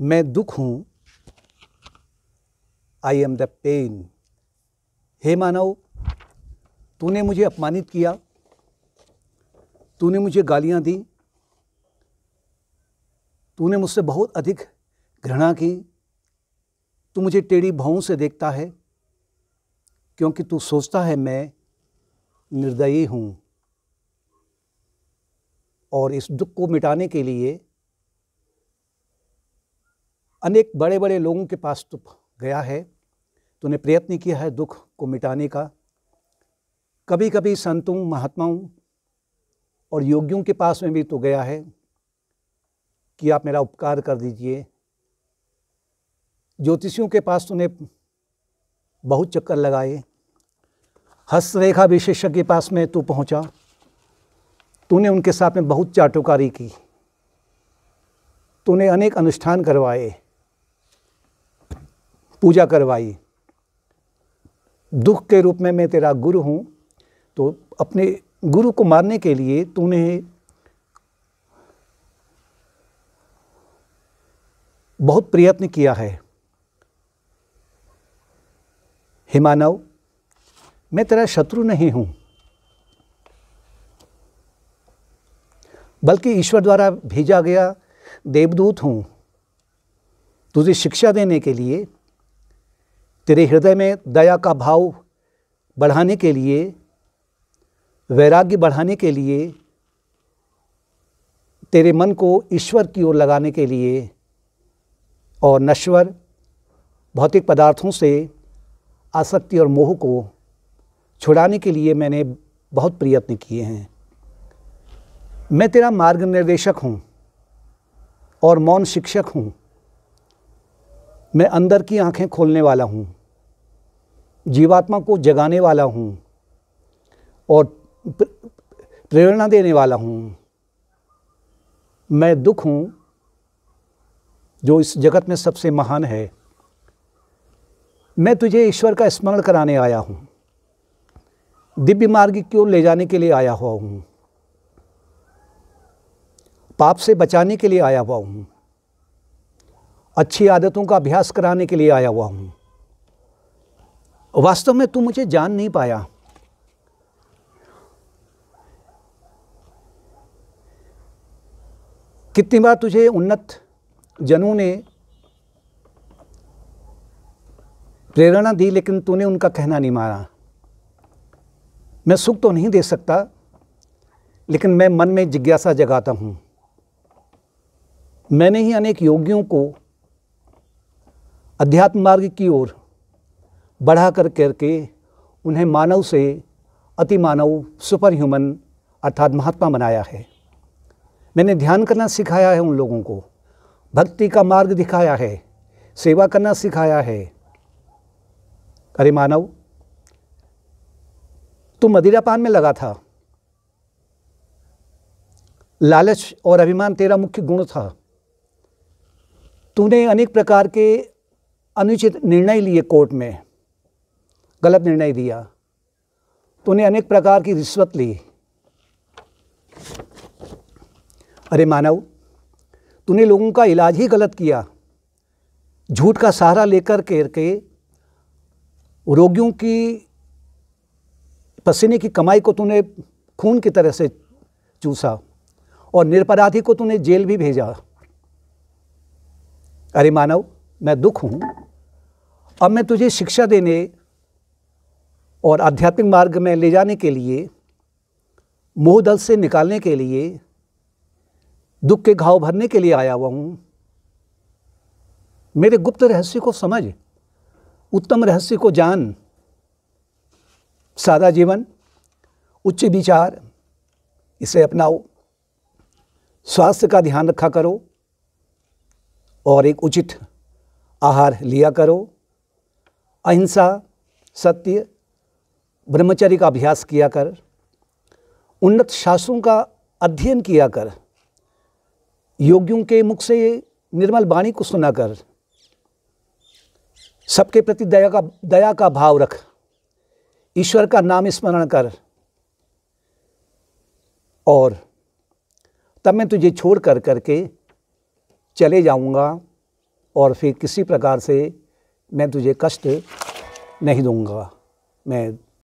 मैं दुख हूँ आई एम द पेन हे मानव तूने मुझे अपमानित किया तूने मुझे गालियाँ दी तूने मुझसे बहुत अधिक घृणा की तू मुझे टेढ़ी भावों से देखता है क्योंकि तू सोचता है मैं निर्दयी हूँ और इस दुख को मिटाने के लिए अनेक बड़े बड़े लोगों के पास तो गया है तूने तो प्रयत्न किया है दुख को मिटाने का कभी कभी संतों महात्माओं और योगियों के पास में भी तो गया है कि आप मेरा उपकार कर दीजिए ज्योतिषियों के पास तूने बहुत चक्कर लगाए हस्तरेखा विशेषज्ञ के पास में तू तो पहुंचा तूने तो उनके साथ में बहुत चाटुकारी की तूने अनेक अनुष्ठान करवाए पूजा करवाई दुख के रूप में मैं तेरा गुरु हूँ तो अपने गुरु को मारने के लिए तूने बहुत प्रयत्न किया है हे मानव मैं तेरा शत्रु नहीं हूँ बल्कि ईश्वर द्वारा भेजा गया देवदूत हूँ तुझे शिक्षा देने के लिए तेरे हृदय में दया का भाव बढ़ाने के लिए वैराग्य बढ़ाने के लिए तेरे मन को ईश्वर की ओर लगाने के लिए और नश्वर भौतिक पदार्थों से आसक्ति और मोह को छुड़ाने के लिए मैंने बहुत प्रयत्न किए हैं मैं तेरा मार्ग निर्देशक हूँ और मौन शिक्षक हूँ मैं अंदर की आंखें खोलने वाला हूँ जीवात्मा को जगाने वाला हूँ और प्रेरणा देने वाला हूँ मैं दुख हूँ जो इस जगत में सबसे महान है मैं तुझे ईश्वर का स्मरण कराने आया हूँ दिव्य मार्ग की ओर ले जाने के लिए आया हुआ हूँ पाप से बचाने के लिए आया हुआ हूँ अच्छी आदतों का अभ्यास कराने के लिए आया हुआ हूँ वास्तव में तू मुझे जान नहीं पाया कितनी बार तुझे उन्नत जनों ने प्रेरणा दी लेकिन तूने उनका कहना नहीं माना मैं सुख तो नहीं दे सकता लेकिन मैं मन में जिज्ञासा जगाता हूँ मैंने ही अनेक योगियों को अध्यात्म मार्ग की ओर बढ़ा कर करके उन्हें मानव से अति मानव सुपर ह्यूमन अर्थात महात्मा बनाया है मैंने ध्यान करना सिखाया है उन लोगों को भक्ति का मार्ग दिखाया है सेवा करना सिखाया है अरे मानव तू मदिरा पान में लगा था लालच और अभिमान तेरा मुख्य गुण था तूने अनेक प्रकार के अनुचित निर्णय लिए कोर्ट में गलत निर्णय दिया तो उन्हें अनेक प्रकार की रिश्वत ली अरे मानव तूने लोगों का इलाज ही गलत किया झूठ का सहारा लेकर के, के रोगियों की पसीने की कमाई को तूने खून की तरह से चूसा और निरपराधी को तूने जेल भी भेजा अरे मानव मैं दुख हूँ अब मैं तुझे शिक्षा देने और आध्यात्मिक मार्ग में ले जाने के लिए मोह दल से निकालने के लिए दुख के घाव भरने के लिए आया हुआ हूँ मेरे गुप्त रहस्य को समझ उत्तम रहस्य को जान सादा जीवन उच्च विचार इसे अपनाओ स्वास्थ्य का ध्यान रखा करो और एक उचित आहार लिया करो अहिंसा सत्य ब्रह्मचर्य का अभ्यास किया कर उन्नत शास्त्रों का अध्ययन किया कर योगियों के मुख से निर्मल वाणी को सुना कर सबके प्रति दया का दया का भाव रख ईश्वर का नाम स्मरण कर और तब मैं तुझे छोड़ कर करके चले जाऊँगा और फिर किसी प्रकार से मैं तुझे कष्ट नहीं दूंगा मैं